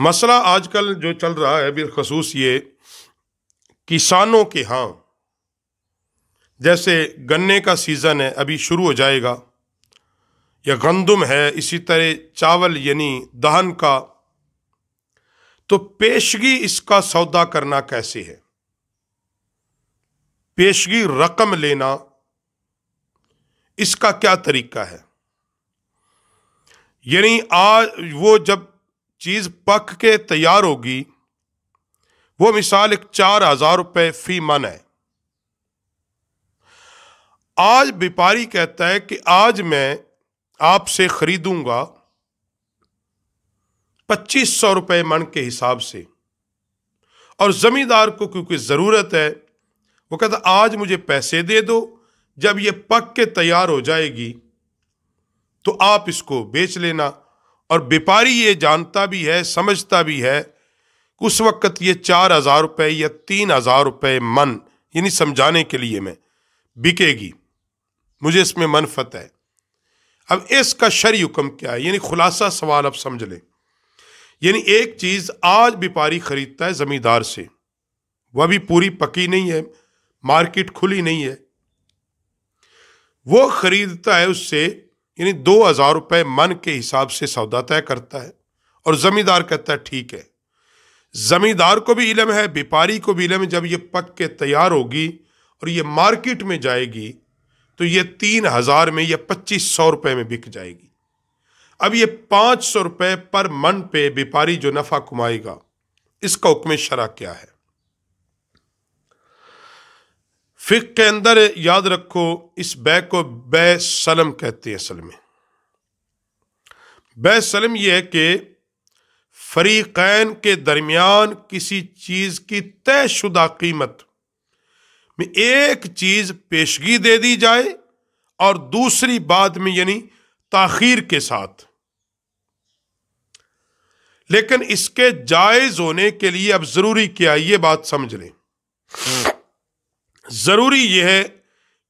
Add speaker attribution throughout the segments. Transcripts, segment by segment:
Speaker 1: मसला आजकल जो चल रहा है बिलखसूस ये किसानों के हाँ जैसे गन्ने का सीज़न है अभी शुरू हो जाएगा या गंदम है इसी तरह चावल यानी दहन का तो पेशगी इसका सौदा करना कैसे है पेशगी रकम लेना इसका क्या तरीका है यानी आज वो जब चीज़ पक के तैयार होगी वो मिसाल एक चार हजार रुपए फी मन है आज व्यापारी कहता है कि आज मैं आपसे खरीदूंगा पच्चीस सौ रुपए मन के हिसाब से और ज़मींदार को क्योंकि ज़रूरत है वो कहता आज मुझे पैसे दे दो जब ये पक के तैयार हो जाएगी तो आप इसको बेच लेना और व्यापारी ये जानता भी है समझता भी है उस वक्त ये चार हज़ार रुपये या तीन हज़ार रुपये मन यानी समझाने के लिए मैं बिकेगी मुझे इसमें मनफत है अब इसका शर हुक्म क्या है यानी खुलासा सवाल अब समझ लें यानी एक चीज़ आज व्यापारी ख़रीदता है ज़मींदार से वह भी पूरी पकी नहीं है मार्केट खुली नहीं है वो ख़रीदता है उससे यानी दो हजार रुपये मन के हिसाब से सौदा तय करता है और जमींदार कहता है ठीक है जमींदार को भी इलम है व्यापारी को भी इलम है जब ये पक के तैयार होगी और ये मार्केट में जाएगी तो ये तीन हजार में या पच्चीस सौ रुपये में बिक जाएगी अब ये पाँच सौ रुपये पर मन पे व्यापारी जो नफ़ा कमाएगा इसका हुक्म शरा क्या है फ़िक के अंदर याद रखो इस बै को बै सलम कहते हैं असल में बै सलम यह है कि फरीकैन के दरमियान किसी चीज़ की तयशुदा कीमत में एक चीज़ पेशगी दे दी जाए और दूसरी बाद में यानी ताखीर के साथ लेकिन इसके जायज़ होने के लिए अब ज़रूरी क्या है ये बात समझ लें ज़रूरी यह है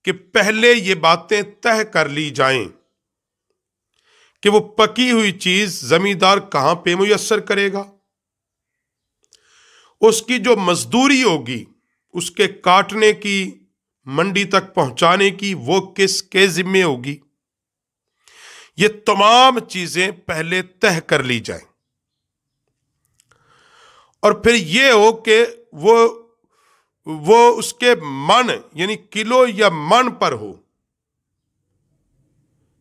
Speaker 1: कि पहले ये बातें तय कर ली जाएं कि वो पकी हुई चीज़ ज़मींदार कहां पे मुयसर करेगा उसकी जो मजदूरी होगी उसके काटने की मंडी तक पहुंचाने की वो किस के जिम्मे होगी ये तमाम चीजें पहले तय कर ली जाए और फिर ये हो कि वो वो उसके मन यानी किलो या मन पर हो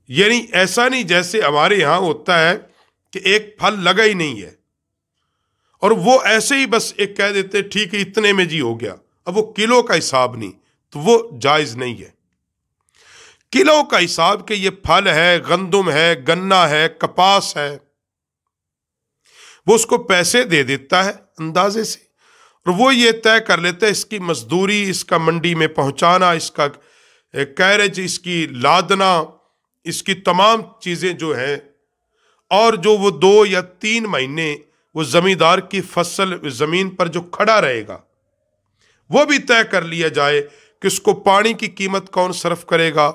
Speaker 1: यानी ऐसा नहीं जैसे हमारे यहां होता है कि एक फल लगा ही नहीं है और वो ऐसे ही बस एक कह देते ठीक है इतने में जी हो गया अब वो किलो का हिसाब नहीं तो वो जायज़ नहीं है किलो का हिसाब के ये फल है गंदुम है गन्ना है कपास है वो उसको पैसे दे देता है अंदाजे से और वो ये तय कर लेते हैं इसकी मजदूरी इसका मंडी में पहुंचाना इसका कैरेज इसकी लादना इसकी तमाम चीज़ें जो हैं और जो वो दो या तीन महीने वो ज़मींदार की फसल ज़मीन पर जो खड़ा रहेगा वो भी तय कर लिया जाए कि उसको पानी की कीमत कौन सर्फ करेगा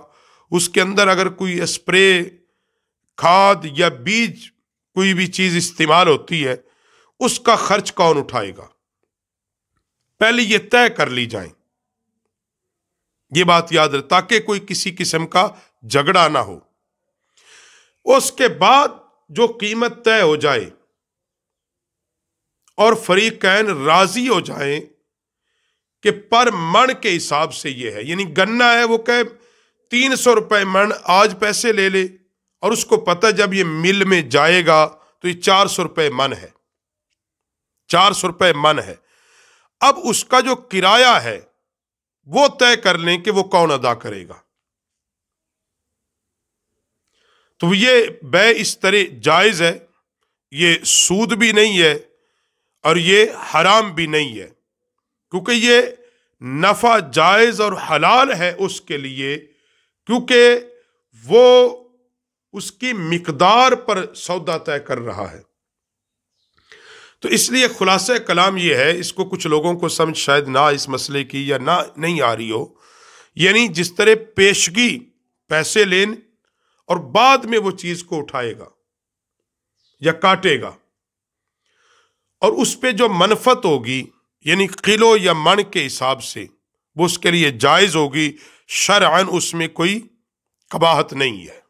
Speaker 1: उसके अंदर अगर कोई स्प्रे खाद या बीज कोई भी चीज़ इस्तेमाल होती है उसका खर्च कौन उठाएगा पहले ये तय कर ली जाए ये बात याद रहे ताकि कोई किसी किस्म का झगड़ा ना हो उसके बाद जो कीमत तय हो जाए और फरीक कैन राजी हो जाए कि पर मण के हिसाब से ये है यानी गन्ना है वो कह तीन सौ रुपए मण आज पैसे ले ले और उसको पता जब ये मिल में जाएगा तो ये चार सौ रुपए मन है चार सौ रुपये मन है अब उसका जो किराया है वो तय कर लें कि वो कौन अदा करेगा तो ये बै इस तरह जायज़ है ये सूद भी नहीं है और ये हराम भी नहीं है क्योंकि ये नफ़ा जायज़ और हलाल है उसके लिए क्योंकि वो उसकी मकदार पर सौदा तय कर रहा है तो इसलिए खुलासा कलाम ये है इसको कुछ लोगों को समझ शायद ना इस मसले की या ना नहीं आ रही हो यानी जिस तरह पेशगी पैसे लेन और बाद में वो चीज़ को उठाएगा या काटेगा और उस पर जो मनफत होगी यानी किलो या मण के हिसाब से वो उसके लिए जायज़ होगी शरअन उसमें कोई कबाहत नहीं है